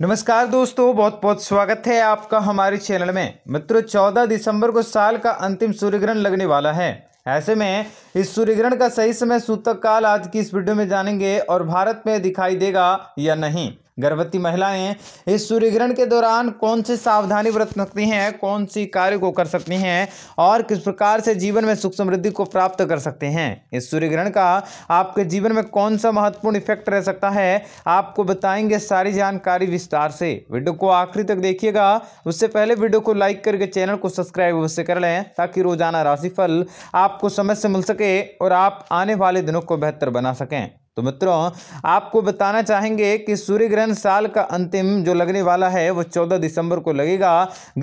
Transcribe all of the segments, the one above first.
नमस्कार दोस्तों बहुत बहुत स्वागत है आपका हमारे चैनल में मित्रों 14 दिसंबर को साल का अंतिम सूर्य ग्रहण लगने वाला है ऐसे में इस सूर्य ग्रहण का सही समय सूतक काल आज की इस वीडियो में जानेंगे और भारत में दिखाई देगा या नहीं गर्भवती महिलाएं इस सूर्य ग्रहण के दौरान कौन सी सावधानी बरत सकती हैं कौन सी कार्य को कर सकती हैं और किस प्रकार से जीवन में सुख समृद्धि को प्राप्त कर सकते हैं इस सूर्य ग्रहण का आपके जीवन में कौन सा महत्वपूर्ण इफेक्ट रह सकता है आपको बताएंगे सारी जानकारी विस्तार से वीडियो को आखिरी तक देखिएगा उससे पहले वीडियो को लाइक करके चैनल को सब्सक्राइब अवश्य कर लें ताकि रोजाना राशिफल आपको समय से मिल सके और आप आने वाले दिनों को बेहतर बना सकें तो मित्रों आपको बताना चाहेंगे कि सूर्य ग्रहण साल का अंतिम जो लगने वाला है वो 14 दिसंबर को लगेगा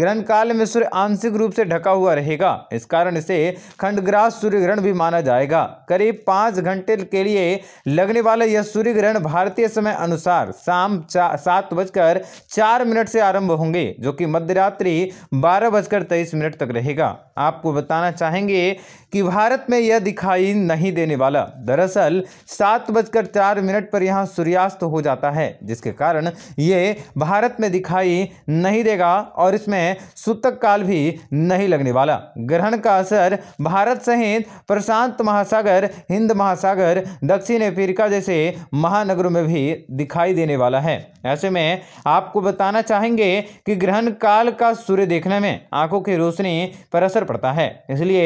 ग्रहण काल में सूर्य आंशिक रूप से ढका हुआ रहेगा इस कारण इसे खंडग्रास सूर्य ग्रहण भी माना जाएगा करीब पाँच घंटे के लिए लगने वाला यह सूर्य ग्रहण भारतीय समय अनुसार शाम सात बजकर चार मिनट से आरंभ होंगे जो कि मध्य रात्रि बारह बजकर तेईस मिनट तक रहेगा आपको बताना चाहेंगे कि भारत में यह दिखाई नहीं देने वाला दरअसल सात बजकर चार मिनट पर यहाँ सूर्यास्त हो जाता है जिसके कारण ये भारत में दिखाई नहीं देगा और इसमें सूतक काल भी नहीं लगने वाला ग्रहण का असर भारत सहित प्रशांत महासागर हिंद महासागर दक्षिण अफ्रीका जैसे महानगरों में भी दिखाई देने वाला है ऐसे में आपको बताना चाहेंगे कि ग्रहण काल का सूर्य देखने में आंखों की रोशनी पर असर पड़ता है इसलिए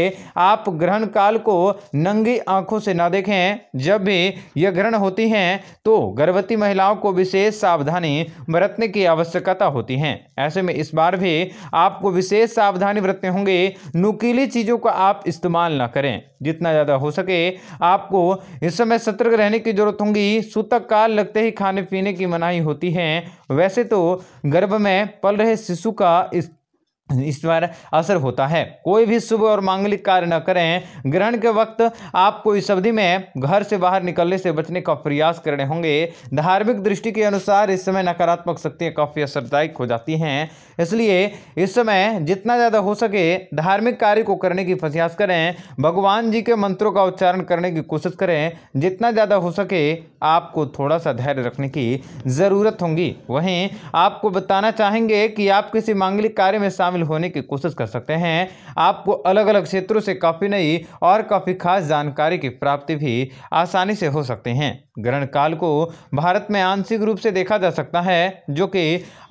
आप ग्रहण काल को नंगी आंखों से ना देखें जब भी यह ग्रहण होती हैं तो गर्भवती महिलाओं को विशेष सावधानी बरतने की आवश्यकता होती है ऐसे में इस बार भी आपको विशेष सावधानी बरतने होंगे नुकीली चीज़ों का आप इस्तेमाल ना करें जितना ज़्यादा हो सके आपको इस समय सतर्क रहने की जरूरत होगी सूतक काल लगते ही खाने पीने की मनाही होती है वैसे तो गर्भ में पल रहे शिशु का इस पर असर होता है कोई भी शुभ और मांगलिक कार्य न करें ग्रहण के वक्त आपको इस अवधि में घर से बाहर निकलने से बचने का प्रयास करने होंगे धार्मिक दृष्टि के अनुसार इस समय नकारात्मक शक्तियाँ काफ़ी असरदायक हो जाती हैं इसलिए इस समय जितना ज़्यादा हो सके धार्मिक कार्य को करने की प्रयास करें भगवान जी के मंत्रों का उच्चारण करने की कोशिश करें जितना ज़्यादा हो सके आपको थोड़ा सा धैर्य रखने की ज़रूरत होगी वहीं आपको बताना चाहेंगे कि आप किसी मांगलिक कार्य में शामिल शामिल होने की कोशिश कर सकते हैं आपको अलग अलग क्षेत्रों से काफ़ी नई और काफ़ी खास जानकारी की प्राप्ति भी आसानी से हो सकती हैं ग्रहण काल को भारत में आंशिक रूप से देखा जा सकता है जो कि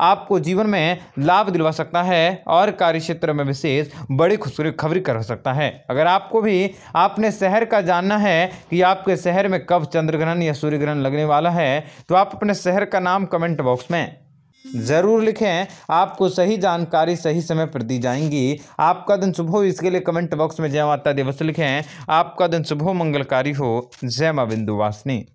आपको जीवन में लाभ दिलवा सकता है और कार्य क्षेत्र में विशेष बड़ी खबरी कर सकता है अगर आपको भी आपने शहर का जानना है कि आपके शहर में कब चंद्र ग्रहण या सूर्य ग्रहण लगने वाला है तो आप अपने शहर का नाम कमेंट बॉक्स में ज़रूर लिखें आपको सही जानकारी सही समय पर दी जाएंगी आपका दिन शुभ हो इसके लिए कमेंट बॉक्स में जय माता दिवस लिखें आपका दिन शुभ हो मंगलकारी हो जय माँ वासनी